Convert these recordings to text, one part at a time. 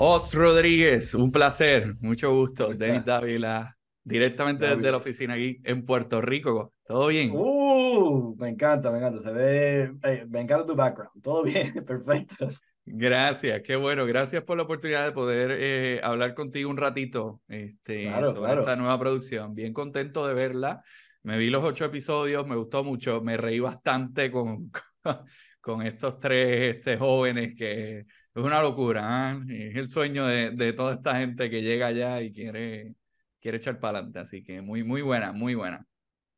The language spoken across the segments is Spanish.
Os Rodríguez, un placer, mucho gusto. David Dávila, directamente desde la oficina aquí en Puerto Rico. ¿Todo bien? Uh, me encanta, me encanta. Se ve, eh, me encanta tu background. Todo bien, perfecto. Gracias, qué bueno. Gracias por la oportunidad de poder eh, hablar contigo un ratito este, sobre esta nueva producción. Bien contento de verla. Me vi los ocho episodios, me gustó mucho, me reí bastante con, con, estos tres este, jóvenes que es una locura, ¿ah? es el sueño de, toda esta gente que llega allá y quiere, quiere echar para adelante. Así que muy, muy buena, muy buena.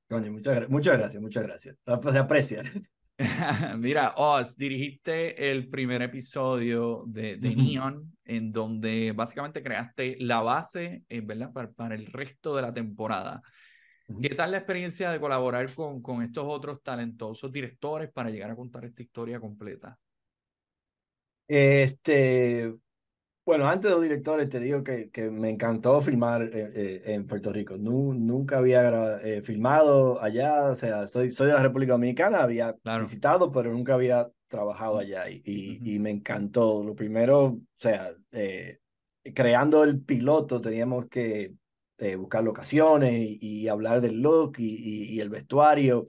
Coño, muchas, gracias, muchas gracias. Se aprecia. Mira, Oz, dirigiste el primer episodio de, de Neon, en donde básicamente creaste la base, eh, ¿verdad?, para, para el resto de la temporada. ¿Qué tal la experiencia de colaborar con, con estos otros talentosos directores para llegar a contar esta historia completa? Este, bueno, antes de los directores, te digo que, que me encantó filmar eh, eh, en Puerto Rico. nunca había eh, filmado allá, o sea, soy, soy de la República Dominicana, había visitado, pero nunca había trabajado mm, allá y, mm, mm. y, me encantó. Lo primero, o sea, creando el piloto teníamos que buscar locaciones y, y, hablar del look y, el vestuario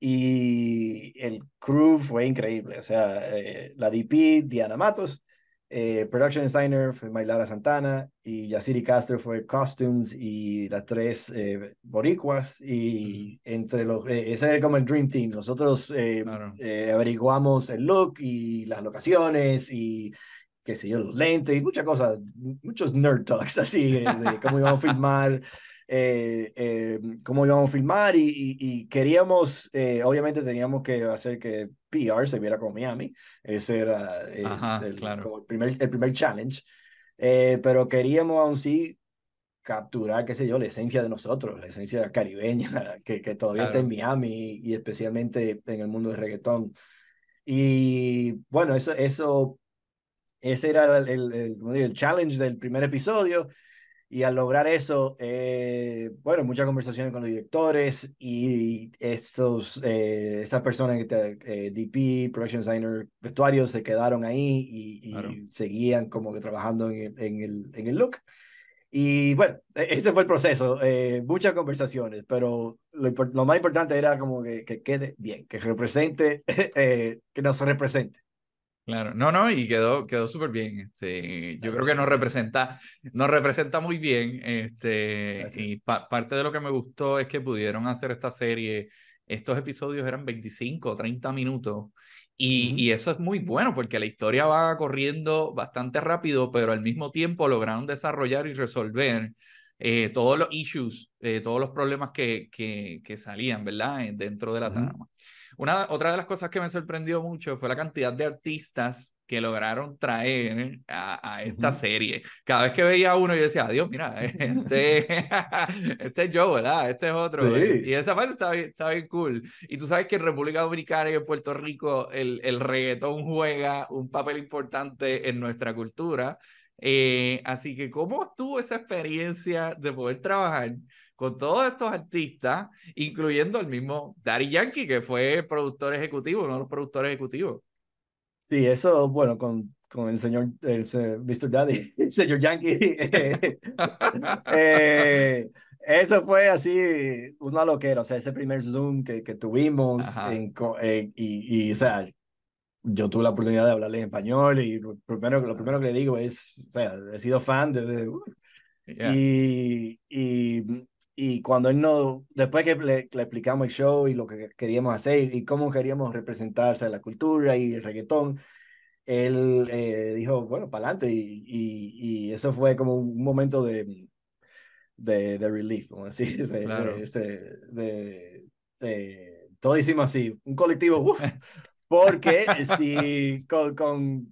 y el crew fue increíble. O sea, eh, la DP, Diana Matos, eh, Production Designer fue Maylara Santana y Yaciri Castro fue Costumes y las tres eh, boricuas. Y entre los, ese era como el Dream Team. Nosotros averiguamos el look y las locaciones y qué sé yo, los lentes y muchas cosas, muchos nerd talks así, de cómo íbamos a filmar. Eh, eh, cómo íbamos a filmar y, queríamos, eh, obviamente teníamos que hacer que PR se viera con Miami, ese era el, el, primer, el primer challenge, pero queríamos aún sí capturar, qué sé yo, la esencia de nosotros, la esencia caribeña que, que todavía está en Miami y especialmente en el mundo del reggaetón. Y bueno, eso, eso ese era el, el, el, challenge del primer episodio. Y al lograr eso, eh, bueno, muchas conversaciones con los directores y estos, eh, esas personas que te, eh, DP, Production Designer, vestuarios, se quedaron ahí y, seguían como que trabajando en el, en el, en el look. Y bueno, e-, ese fue el proceso, muchas conversaciones, pero lo, más importante era como que, que quede bien, que represente, que nos represente. Claro, no, no, y quedó, quedó súper bien. Este, yo creo que nos representa, nos representa muy bien. Este, y parte de lo que me gustó es que pudieron hacer esta serie. Estos episodios eran 25 o 30 minutos. Y, y, eso es muy bueno porque la historia va corriendo bastante rápido, pero al mismo tiempo lograron desarrollar y resolver eh, todos los issues, eh, todos los problemas que, que, salían, ¿verdad? Eh, dentro de la trama. Una, otra de las cosas que me sorprendió mucho fue la cantidad de artistas que lograron traer a, esta serie. Cada vez que veía uno, yo decía, Dios, mira, este, este es yo, ¿verdad? Este es otro. Y esa parte está bien, cool. Y tú sabes que en República Dominicana y en Puerto Rico el, el reggaetón juega un papel importante en nuestra cultura. Eh, así que, ¿cómo estuvo esa experiencia de poder trabajar con todos estos artistas, incluyendo el mismo Daddy Yankee, que fue productor ejecutivo, uno de los productores ejecutivos? Sí, eso, bueno, con, con el señor, el, Mr. Daddy, el señor Yankee. Eh, eso fue así una loquera, o sea, ese primer Zoom que, que tuvimos eh, y, y, o sea, yo tuve la oportunidad de hablarle en español y lo primero, lo primero que le digo es, o sea, he sido fan desde... Uh, y, y, y, cuando él no, después que le, explicamos el show y lo que queríamos hacer y cómo queríamos representarse la cultura y el reggaetón, él eh, dijo, bueno, para adelante. Y, y, eso fue como un momento de, de, de relief, como así, claro. Este, de, todo hicimos así, un colectivo, Porque si con, con,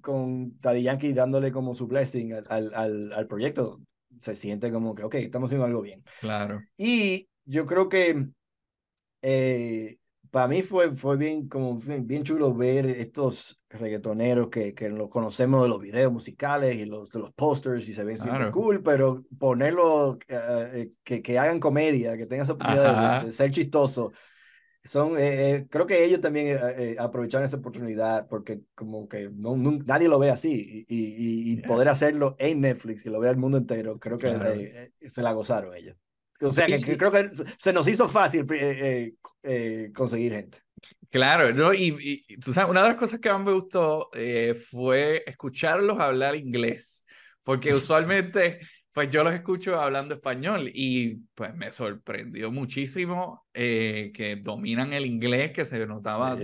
con Yankee dándole como su blessing al, al, al, proyecto, se siente como que, ok, estamos haciendo algo bien. Claro. Y yo creo que eh, para mí fue, fue bien, como, bien chulo ver estos reggaetoneros que, que los conocemos de los videos musicales y los, de los posters y se ven super cool, pero ponerlo, eh, eh, que, que hagan comedia, que tengan esa oportunidad de, de, ser chistoso son, eh, eh, creo que ellos también eh, aprovecharon esa oportunidad porque como que no, nadie lo ve así y, poder hacerlo en Netflix y lo vea el mundo entero, creo que se la gozaron ellos. O sea, que, creo que se nos hizo fácil conseguir gente. Claro, ¿no? y, y tú sabes, una de las cosas que más me gustó fue escucharlos hablar inglés, porque usualmente pues yo los escucho hablando español y pues me sorprendió muchísimo eh, que dominan el inglés, que se notaba.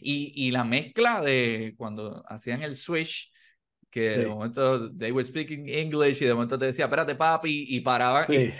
y, y, la mezcla de cuando hacían el switch que de momento they were speaking English y de momento te decía, espérate papi, y paraba pues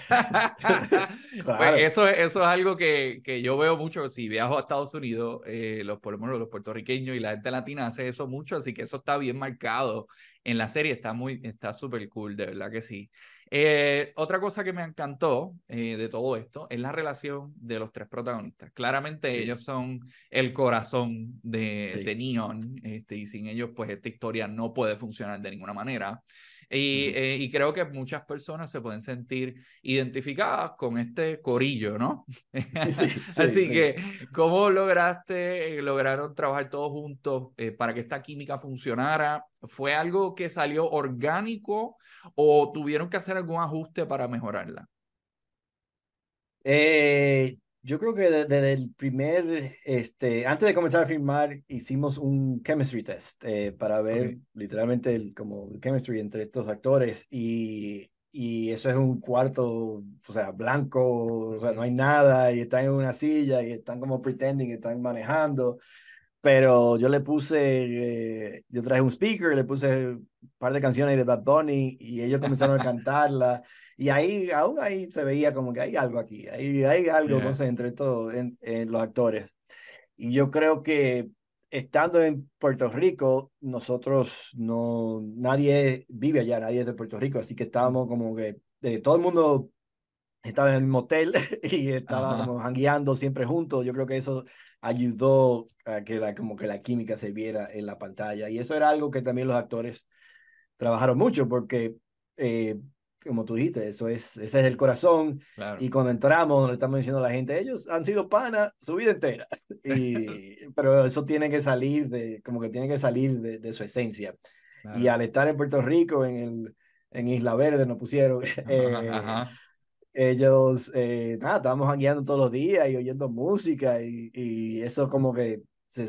eso, eso es algo que, que, yo veo mucho si viajo a Estados Unidos, eh, los, por los puertorriqueños y la gente latina hace eso mucho, así que eso está bien marcado en la serie, está muy, está súper cool, de verdad que sí. Eh, otra cosa que me encantó eh, de todo esto es la relación de los tres protagonistas. Claramente ellos son el corazón de, Neon este, y sin ellos pues esta historia no puede funcionar de ninguna manera. Eh, y, creo que muchas personas se pueden sentir identificadas con este corillo, ¿no? Así que, ¿cómo lograste, eh, lograron trabajar todos juntos eh, para que esta química funcionara? ¿Fue algo que salió orgánico o tuvieron que hacer algún ajuste para mejorarla? Eh, yo creo que desde el primer, este, antes de comenzar a filmar, hicimos un chemistry test eh, para ver literalmente el, como chemistry entre estos actores y, y eso es un cuarto, o sea, blanco, o sea, no hay nada y están en una silla y están como pretending, están manejando. Pero yo le puse, eh, yo traje un speaker, le puse un par de canciones de Bad Bunny y ellos comenzaron a cantarla. Y ahí, aún ahí se veía como que hay algo aquí, hay, hay algo, entre todos, en, los actores. Y yo creo que estando en Puerto Rico, nosotros no, nadie vive allá, nadie es de Puerto Rico, así que estábamos como que, eh, todo el mundo estaba en el motel y estábamos jangueando siempre juntos. Yo creo que eso ayudó a que la, como que la química se viera en la pantalla. Y eso era algo que también los actores trabajaron mucho porque eh, como tú dijiste, eso es, ese es el corazón. Y cuando entramos, le estamos diciendo a la gente, ellos han sido panas su vida entera. Y, pero eso tiene que salir de, como que tiene que salir de, su esencia. Y al estar en Puerto Rico, en, el, en Isla Verde nos pusieron, eh, ellos, eh, nada, estábamos guiando todos los días y oyendo música y, eso como que se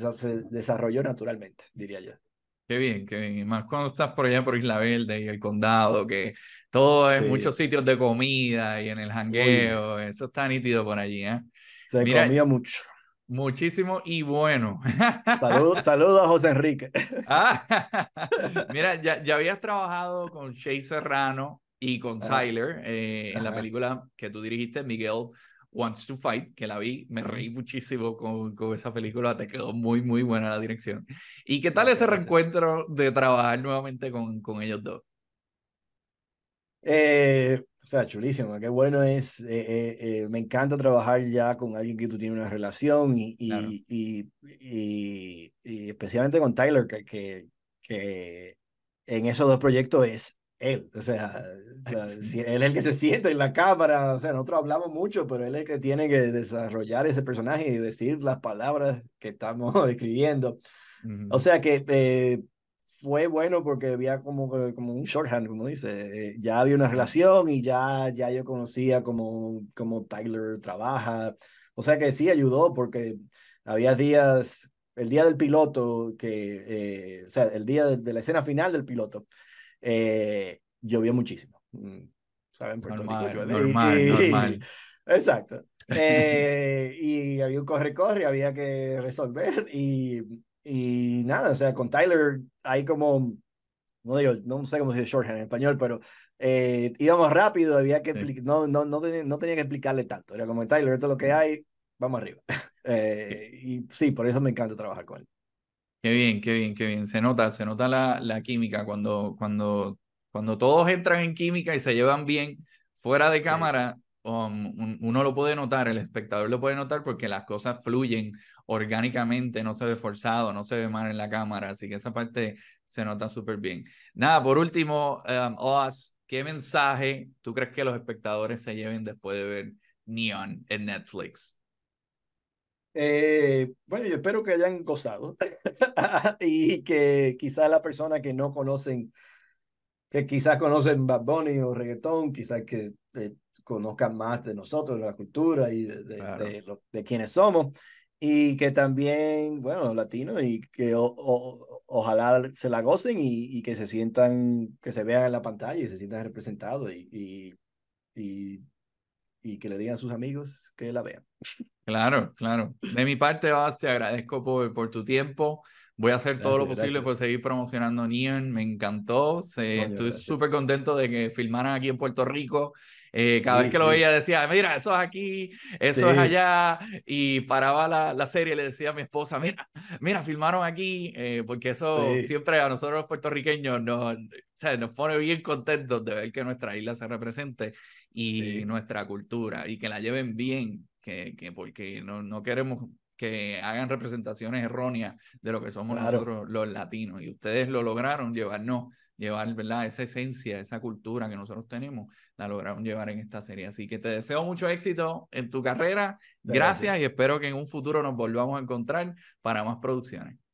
desarrolló naturalmente, diría yo. Qué bien, qué bien. más cuando estás por allá por Isla Verde y el condado, que todo es muchos sitios de comida y en el jangueo. Eso está nítido por allí, ¿eh? Se comía mucho. Muchísimo y bueno. Saludos saludo a José Enrique. Ah, mira, ya, ya, habías trabajado con Shay Serrano y con Tyler eh, en la película que tú dirigiste, Miguel Wants to Fight, que la vi, me reí muchísimo con, con esa película, te quedó muy, muy buena la dirección. ¿Y qué tal ese reencuentro de trabajar nuevamente con, con ellos dos? Eh, o sea, chulísimo, qué bueno es, eh, eh, me encanta trabajar ya con alguien que tú tienes una relación y, y especialmente con Tyler, que, que, que en esos dos proyectos es él, o sea, él es el que se sienta en la cámara, o sea, nosotros hablamos mucho, pero él es el que tiene que desarrollar ese personaje y decir las palabras que estamos escribiendo. O sea que eh, fue bueno porque había como, como un shorthand, como dice, eh, ya había una relación y ya, ya yo conocía como, como Tyler trabaja, o sea que sí ayudó porque había días el día del piloto, que, eh, o sea, el día de, la escena final del piloto, eh, llovió muchísimo. Mm, ¿Saben? normal, normal, normal. Exacto. Eh, y había un corre-corre, había que resolver y, y nada, o sea, con Tyler hay como no digo, no sé cómo se dice shorthand en español, pero eh, íbamos rápido, había que no, no, no, tenía, que explicarle tanto. Era como Tyler, esto es lo que hay, vamos arriba. Eh, y sí, por eso me encanta trabajar con él. Qué bien, qué bien, qué bien. Se nota, se nota la, química cuando, cuando, cuando todos entran en química y se llevan bien fuera de cámara. Um, uno lo puede notar, el espectador lo puede notar porque las cosas fluyen orgánicamente, no se ve forzado, no se ve mal en la cámara, así que esa parte se nota súper bien. Nada, por último, um, ¿qué mensaje tú crees que los espectadores se lleven después de ver Neon en Netflix? Eh, bueno, yo espero que hayan gozado y que quizás la persona que no conocen, que quizás conocen Bad Bunny o reggaetón, quizás que eh, conozcan más de nosotros, de la cultura y de, de, quienes somos y que también, bueno, los latinos, y que ojalá se la gocen y, que se sientan, que se vean en la pantalla y se sientan representados y, y, y que le digan a sus amigos que la vean. Claro, claro. De mi parte, te agradezco por, tu tiempo. Voy a hacer todo lo posible por seguir promocionando Neon. Me encantó. estoy súper contento de que filmaran aquí en Puerto Rico. Eh, cada vez que lo veía decía, mira, eso es aquí, eso es allá. Y paraba la, la, serie y le decía a mi esposa, mira, mira, filmaron aquí. Eh, porque eso siempre a nosotros los puertorriqueños nos, nos pone bien contentos de ver que nuestra isla se represente y nuestra cultura y que la lleven bien que, que porque no, queremos que hagan representaciones erróneas de lo que somos nosotros los latinos. Y ustedes lo lograron llevarnos, llevar, ¿verdad? Esa esencia, esa cultura que nosotros tenemos, la lograron llevar en esta serie. Así que te deseo mucho éxito en tu carrera. Gracias. y espero que en un futuro nos volvamos a encontrar para más producciones.